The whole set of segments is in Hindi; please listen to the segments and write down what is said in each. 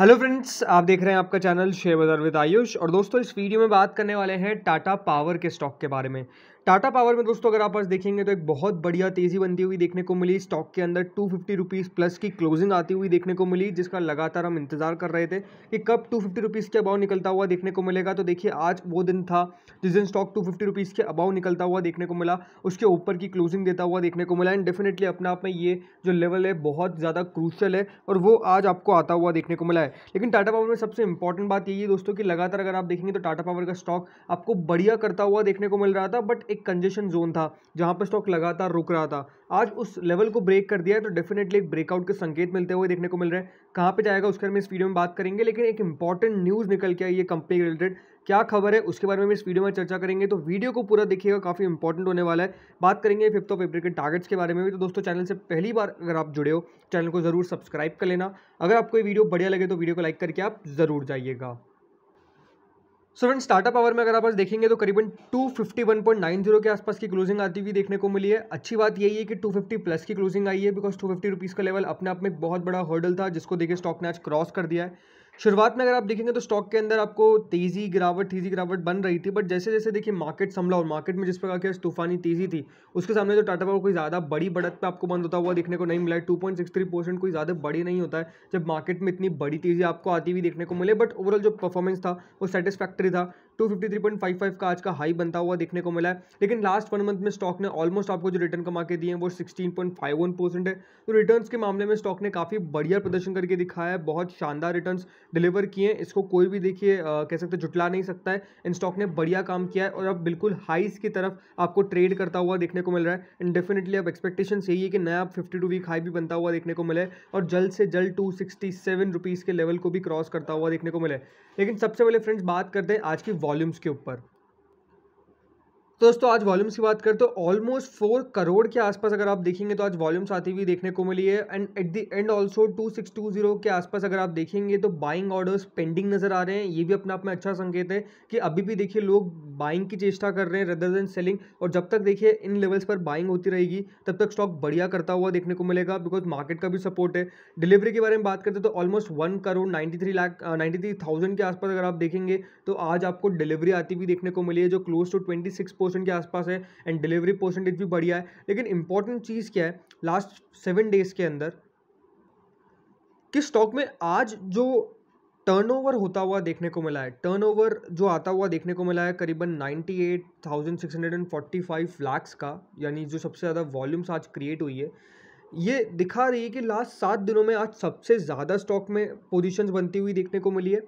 हेलो फ्रेंड्स आप देख रहे हैं आपका चैनल शेयर बाजार विद आयुष और दोस्तों इस वीडियो में बात करने वाले हैं टाटा पावर के स्टॉक के बारे में टाटा पावर में दोस्तों अगर आप आज देखेंगे तो एक बहुत बढ़िया तेज़ी बनती हुई देखने को मिली स्टॉक के अंदर टू फिफ्टी रुपीज़ प्लस की क्लोजिंग आती हुई देखने को मिली जिसका लगातार हम इंतजार कर रहे थे कि कब टू फिफ्टी रुपीज़ के अबाव निकलता हुआ देखने को मिलेगा तो देखिए आज वो दिन था जिस दिन स्टॉक टू फिफ्टी रुपीज़ के अबाव निकलता हुआ देखने को मिला उसके ऊपर की क्लोजिंग देता हुआ देखने को मिला एंड डेफिनेटली अपने आप में ये जो लेवल है बहुत ज़्यादा क्रूशल है और वो आज आपको आता हुआ देखने को मिला है लेकिन टाटा पावर में सबसे इंपॉर्टेंट बात यही है दोस्तों की लगातार अगर आप देखेंगे तो टाटा पावर का स्टॉक आपको बढ़िया करता हुआ देखने को मिल रहा था बट एक कंजेशन जोन था जहाँ पर स्टॉक लगातार रुक रहा था आज उस लेवल को ब्रेक कर दिया है तो डेफिनेटली एक ब्रेकआउट के संकेत मिलते हुए देखने को मिल रहे हैं कहाँ पे जाएगा उसके बारे में इस वीडियो में बात करेंगे लेकिन एक इंपॉर्टेंट न्यूज़ निकल के आई है कंपनी रिलेटेड क्या खबर है उसके बारे में इस वीडियो में चर्चा करेंगे तो वीडियो को पूरा देखिएगा काफ़ी इंपॉर्टेंट होने वाला है बात करेंगे फिफ्थ ऑफ अप्रैल के टारगेट्स के बारे में भी तो दोस्तों चैनल से पहली बार अगर आप जुड़े हो चैनल को ज़रूर सब्सक्राइब कर लेना अगर आपको ये वीडियो बढ़िया लगे तो वीडियो को लाइक करके आप ज़रूर जाइएगा सो फ्रेंड स्टार्टअप आवर में अगर आप देखेंगे तो करीबन 251.90 के आसपास की क्लोजिंग आती हुई देखने को मिली है अच्छी बात यही है कि 250 प्लस की क्लोजिंग आई है बिकॉज टू फिफ्टी का लेवल अपने आप में एक बहुत बड़ा हर्डल था जिसको देखिए स्टॉक ने आज क्रॉस कर दिया है शुरुआत में अगर आप देखेंगे तो स्टॉक के अंदर आपको तेज़ी गिरावट तेज़ी गिरावट बन रही थी बट जैसे जैसे देखिए मार्केट संभला और मार्केट में जिस प्रकार की तूफानी तेज़ी थी उसके सामने जो टाटा पावर कोई ज़्यादा बड़ी बढ़त पे आपको बंद होता हुआ देखने को नहीं मिला है two point six three percent कोई ज़्यादा बड़ी नहीं होता है जब मार्केट में इतनी बड़ी तेज़ी आपको आती हुई देखने को मिले बट ओवरऑल जो परफॉर्मेंस था वो सेटिस्फैक्ट्री था 253.55 का आज का हाई बनता हुआ देखने को मिला है लेकिन लास्ट वन मंथ में स्टॉक ने ऑलमोस्ट आपको जो रिटर्न कमा के दिए हैं वो 16.51 परसेंट है तो रिटर्न के मामले में स्टॉक ने काफ़ी बढ़िया प्रदर्शन करके दिखाया है बहुत शानदार रिटर्न डिलीवर किए हैं इसको कोई भी देखिए कह सकते जुटला नहीं सकता है इन स्टॉक ने बढ़िया काम किया है और अब बिल्कुल हाइस की तरफ आपको ट्रेड करता हुआ देखने को मिल रहा है एंड डेफिनेटली अब एक्सपेक्टेशन यही है कि नया फिफ्टी टू वीक हाई भी बनता हुआ देखने को मिले और जल्द से जल्द टू सिक्सटी सेवन रुपीज़ के लेवल को भी क्रॉस करता हुआ देखने को मिले लेकिन सबसे पहले फ्रेंड्स बात करते हैं आज की वॉल्यूम्स के ऊपर तो दोस्तों आज वॉल्यूम्स की बात करें तो ऑलमोस्ट फोर करोड़ के आसपास अगर आप देखेंगे तो आज वॉल्यूम्स आती हुई देखने को मिली है and at the end also two six two zero के आसपास अगर आप देखेंगे तो बाइंग ऑर्डर्स पेंडिंग नजर आ रहे हैं ये भी अपने आप में अच्छा संकेत है कि अभी भी देखिए लोग बाइंग की चेष्टा कर रहे हैं रदर देन सेलिंग और जब तक देखिए इन लेवल्स पर बाइंग होती रहेगी तब तक स्टॉक बढ़िया करता हुआ देखने को मिलेगा बिकॉज मार्केट का भी सपोर्ट है डिलीवरी के बारे में बात करते तो almost one crore ninety three lakh ninety three thousand के आसपास अगर आप देखेंगे तो आज आपको डिलीवरी आती हुई देखने को मिली है जो close to twenty six percent के आसपास है एंड डिलीवरी परसेंटेज भी बढ़िया है लेकिन इंपॉर्टेंट चीज़ क्या है लास्ट सेवन डेज़ के अंदर कि स्टॉक में आज जो टर्नओवर होता हुआ देखने को मिला है टर्नओवर जो आता हुआ देखने को मिला है करीबन ninety eight thousand six hundred and forty five lakhs का यानी जो सबसे ज़्यादा वॉल्यूम्स आज क्रिएट हुई है ये दिखा रही है कि लास्ट सात दिनों में आज सबसे ज़्यादा स्टॉक में पोजीशंस बनती हुई देखने को मिली है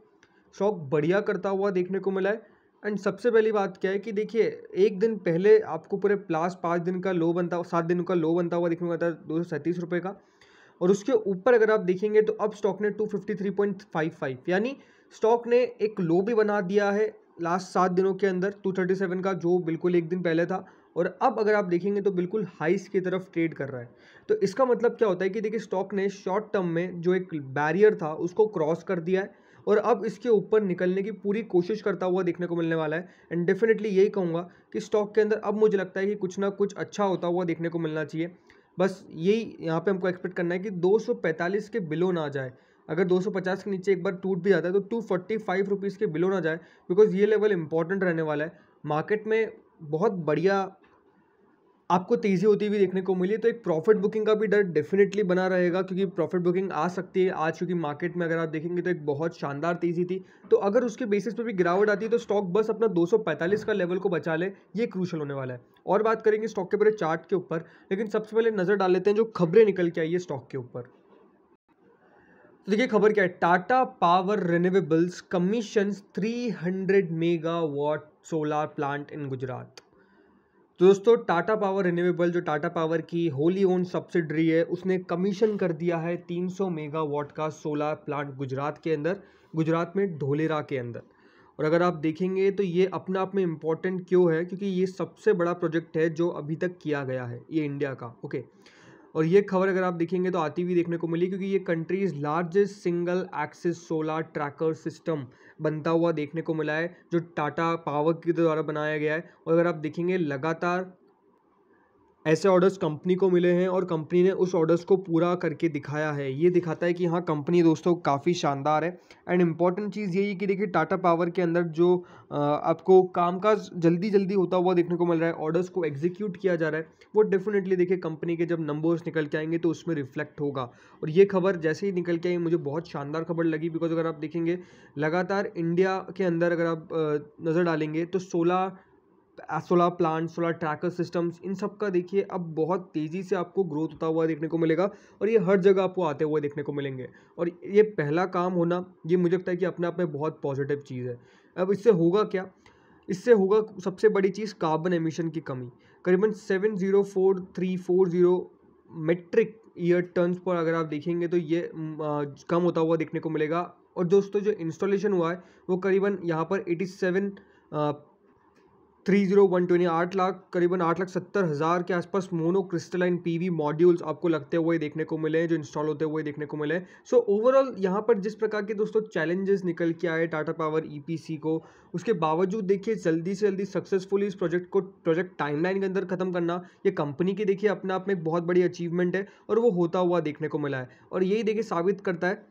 स्टॉक बढ़िया करता हुआ देखने को मिला है एंड सबसे पहली बात क्या है कि देखिए एक दिन पहले आपको पूरे लास्ट पाँच दिन का लो बनता सात दिन का लो बनता हुआ देखने को आता दो सौ सैंतीस रुपये का और उसके ऊपर अगर आप देखेंगे तो अब स्टॉक ने two fifty three point five five यानी स्टॉक ने एक लो भी बना दिया है लास्ट सात दिनों के अंदर टू थर्टी सेवन का जो बिल्कुल एक दिन पहले था और अब अगर आप देखेंगे तो बिल्कुल हाइस की तरफ ट्रेड कर रहा है तो इसका मतलब क्या होता है कि देखिए स्टॉक ने शॉर्ट टर्म में जो एक बैरियर था उसको क्रॉस कर दिया है और अब इसके ऊपर निकलने की पूरी कोशिश करता हुआ देखने को मिलने वाला है एंड डेफिनेटली यही कहूँगा कि स्टॉक के अंदर अब मुझे लगता है कि कुछ ना कुछ अच्छा होता हुआ देखने को मिलना चाहिए बस यही यहाँ पे हमको एक्सपेक्ट करना है कि 245 के बिलो ना जाए अगर 250 के नीचे एक बार टूट भी जाता है तो टू फोर्टी फाइव रुपीज़ के बिलो ना जाए बिकॉज ये लेवल इंपॉर्टेंट रहने वाला है मार्केट में बहुत बढ़िया आपको तेज़ी होती हुई देखने को मिली तो एक प्रॉफिट बुकिंग का भी डर डेफिनेटली बना रहेगा क्योंकि प्रॉफिट बुकिंग आ सकती है आज क्योंकि मार्केट में अगर आप देखेंगे तो एक बहुत शानदार तेज़ी थी तो अगर उसके बेसिस पर भी गिरावट आती है तो स्टॉक बस अपना 245 का लेवल को बचा ले ये क्रूशल होने वाला है और बात करेंगे स्टॉक के पूरे चार्ट के ऊपर लेकिन सबसे पहले नज़र डाल लेते हैं जो खबरें निकल के आई है स्टॉक के ऊपर तो देखिए खबर क्या है Tata power renewables commission three megawatt solar plant in Gujarat तो दोस्तों टाटा पावर रिन्यूएबल जो टाटा पावर की होली ओन सब्सिडरी है उसने कमीशन कर दिया है 300 मेगावाट का सोलर प्लांट गुजरात के अंदर गुजरात में ढोलेरा के अंदर और अगर आप देखेंगे तो ये अपना आप में इम्पॉर्टेंट क्यों है क्योंकि ये सबसे बड़ा प्रोजेक्ट है जो अभी तक किया गया है ये इंडिया का ओके okay. और ये खबर अगर आप देखेंगे तो आती हुई देखने को मिली क्योंकि ये country's largest single axis solar tracker system बनता हुआ देखने को मिला है जो टाटा पावर के द्वारा बनाया गया है और अगर आप देखेंगे लगातार ऐसे ऑर्डर्स कंपनी को मिले हैं और कंपनी ने उस ऑर्डर्स को पूरा करके दिखाया है ये दिखाता है कि हाँ कंपनी दोस्तों काफ़ी शानदार है एंड इम्पॉर्टेंट चीज़ यही कि देखिए टाटा पावर के अंदर जो आपको कामकाज जल्दी जल्दी होता हुआ देखने को मिल रहा है ऑर्डर्स को एग्जीक्यूट किया जा रहा है वो डेफिनेटली देखिए कंपनी के जब नंबर्स निकल के आएंगे तो उसमें रिफ्लेक्ट होगा और ये खबर जैसे ही निकल के आई मुझे बहुत शानदार खबर लगी बिकॉज अगर आप देखेंगे लगातार इंडिया के अंदर अगर आप नज़र डालेंगे तो सोलह solar plant solar tracker systems इन सब का देखिए अब बहुत तेज़ी से आपको ग्रोथ होता हुआ देखने को मिलेगा और ये हर जगह आपको आते हुए देखने को मिलेंगे और ये पहला काम होना ये मुझे लगता है कि अपने आप में बहुत पॉजिटिव चीज़ है अब इससे होगा क्या इससे होगा सबसे बड़ी चीज़ कार्बन एमिशन की कमी करीबन seven zero four three four zero metric year tonnes पर अगर आप देखेंगे तो ये कम होता हुआ देखने को मिलेगा और दोस्तों जो इंस्टॉलेशन हुआ है वो करीबन यहाँ पर eighty seven three zero one twenty आठ लाख करीबन आठ लाख सत्तर हज़ार के आसपास मोनो क्रिस्टलाइन पीवी मॉड्यूल्स आपको लगते हुए देखने को मिले जो इंस्टॉल होते हुए देखने को मिले सो ओवरऑल यहाँ पर जिस प्रकार के दोस्तों चैलेंजेस निकल के आए टाटा पावर ईपीसी को उसके बावजूद देखिए जल्दी से जल्दी सक्सेसफुली इस प्रोजेक्ट को प्रोजेक्ट टाइमलाइन के अंदर ख़त्म करना ये कंपनी की देखिए अपने आप में एक बहुत बड़ी अचीवमेंट है और वो होता हुआ देखने को मिला है और यही देखिए साबित करता है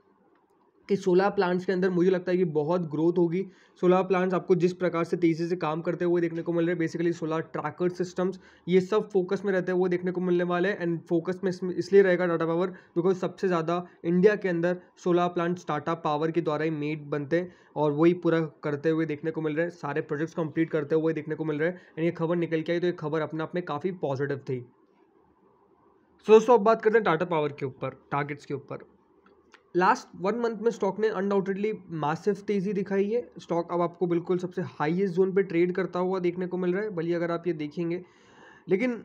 कि सोलर प्लांट्स के अंदर मुझे लगता है कि बहुत ग्रोथ होगी सोलर प्लांट्स आपको जिस प्रकार से तेज़ी से काम करते हुए देखने को मिल रहे हैं बेसिकली सोलर ट्रैकर सिस्टम्स ये सब फोकस में रहते हैं वो देखने को मिलने वाले हैं एंड फोकस में इसलिए रहेगा टाटा पावर बिकॉज सबसे ज़्यादा इंडिया के अंदर सोलर प्लांट्स टाटा पावर के द्वारा ही मेड बनते हैं और वही पूरा करते हुए देखने को मिल रहे हैं सारे प्रोजेक्ट्स कंप्लीट करते हुए देखने को मिल रहे हैं एंड ये खबर निकल के आई तो ये खबर अपने आप में काफ़ी पॉजिटिव थी सो दोस्तों अब बात करते हैं टाटा पावर के ऊपर टारगेट्स के ऊपर लास्ट वन मंथ में स्टॉक ने अनडाउटेडली मासिव तेज़ी दिखाई है स्टॉक अब आपको बिल्कुल सबसे हाईएस्ट जोन पे ट्रेड करता हुआ देखने को मिल रहा है भली अगर आप ये देखेंगे लेकिन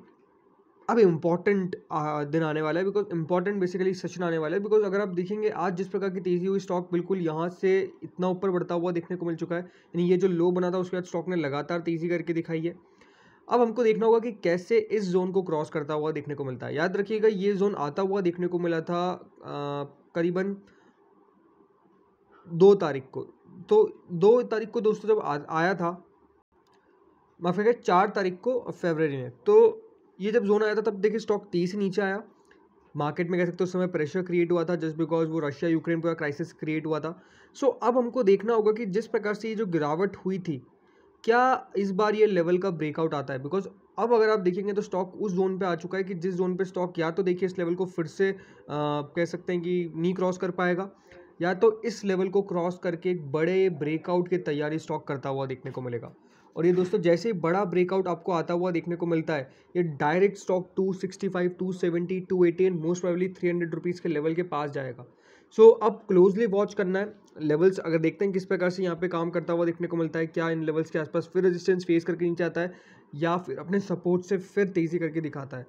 अब इम्पॉर्टेंट दिन आने वाला है बिकॉज इम्पॉर्टेंट बेसिकली सेशन आने वाला है बिकॉज अगर आप देखेंगे आज जिस प्रकार की तेज़ी हुई स्टॉक बिल्कुल यहाँ से इतना ऊपर बढ़ता हुआ देखने को मिल चुका है यानी ये जो लो बना था उसके बाद स्टॉक ने लगातार तेज़ी करके दिखाई है अब हमको देखना होगा कि कैसे इस जोन को क्रॉस करता हुआ देखने को मिलता है याद रखिएगा ये जोन आता हुआ देखने को मिला था करीबन दो तारीख को तो दो तारीख को दोस्तों जब आ, आया था माफ करिए चार तारीख को फेबररी में तो ये जब जोन आया था तब देखिए स्टॉक तीस से नीचे आया मार्केट में कह सकते हो उस समय प्रेशर क्रिएट हुआ था जस्ट बिकॉज वो रशिया यूक्रेन का क्राइसिस क्रिएट हुआ था सो so, अब हमको देखना होगा कि जिस प्रकार से ये जो गिरावट हुई थी क्या इस बार ये लेवल का ब्रेकआउट आता है बिकॉज अब अगर आप देखेंगे तो स्टॉक उस जोन पे आ चुका है कि जिस जोन पे स्टॉक या तो देखिए इस लेवल को फिर से आ, कह सकते हैं कि नी क्रॉस कर पाएगा या तो इस लेवल को क्रॉस करके एक बड़े ब्रेकआउट की तैयारी स्टॉक करता हुआ देखने को मिलेगा और ये दोस्तों जैसे ही बड़ा ब्रेकआउट आपको आता हुआ देखने को मिलता है ये direct stock two sixty five seventy two eighty and most three hundred rupees के लेवल के पास जाएगा सो so, अब क्लोजली वॉच करना है लेवल्स अगर देखते हैं किस प्रकार से यहाँ पे काम करता हुआ देखने को मिलता है क्या इन लेवल्स के आसपास फिर रेजिस्टेंस फेस करके नीचे आता है या फिर अपने सपोर्ट से फिर तेज़ी करके दिखाता है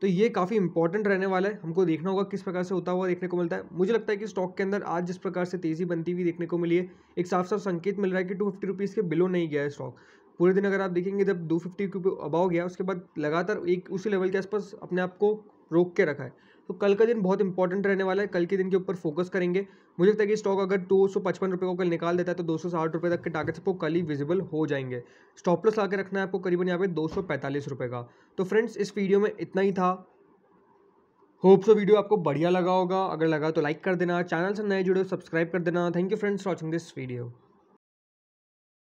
तो ये काफ़ी इंपॉर्टेंट रहने वाला है हमको देखना होगा किस प्रकार से होता हुआ देखने को मिलता है मुझे लगता है कि स्टॉक के अंदर आज जिस प्रकार से तेज़ी बनती हुई देखने को मिली है एक साफ साफ संकेत मिल रहा है कि टू फिफ्टी रुपीज़ के बिलो नहीं गया है स्टॉक पूरे दिन अगर आप देखेंगे जब दो फिफ्टी के अबाव गया उसके बाद लगातार एक उसी लेवल के आसपास अपने आप को रोक के रखा है तो कल का दिन बहुत इंपॉर्टेंट रहने वाला है कल के दिन के ऊपर फोकस करेंगे मुझे लगता है कि स्टॉक अगर दो सौ पचपन रुपये को कल निकाल देता है तो दो सौ साठ रुपये तक के टारगेट्स आपको कल ही विजिबल हो जाएंगे स्टॉप लॉस ला रखना है आपको करीबन यहाँ पे दो सौ पैंतालीस रुपये का तो फ्रेंड्स इस वीडियो में इतना ही था होप सो वीडियो आपको बढ़िया लगा होगा अगर लगा तो लाइक कर देना चैनल से नए जुड़े सब्सक्राइब कर देना thank you friends watching this video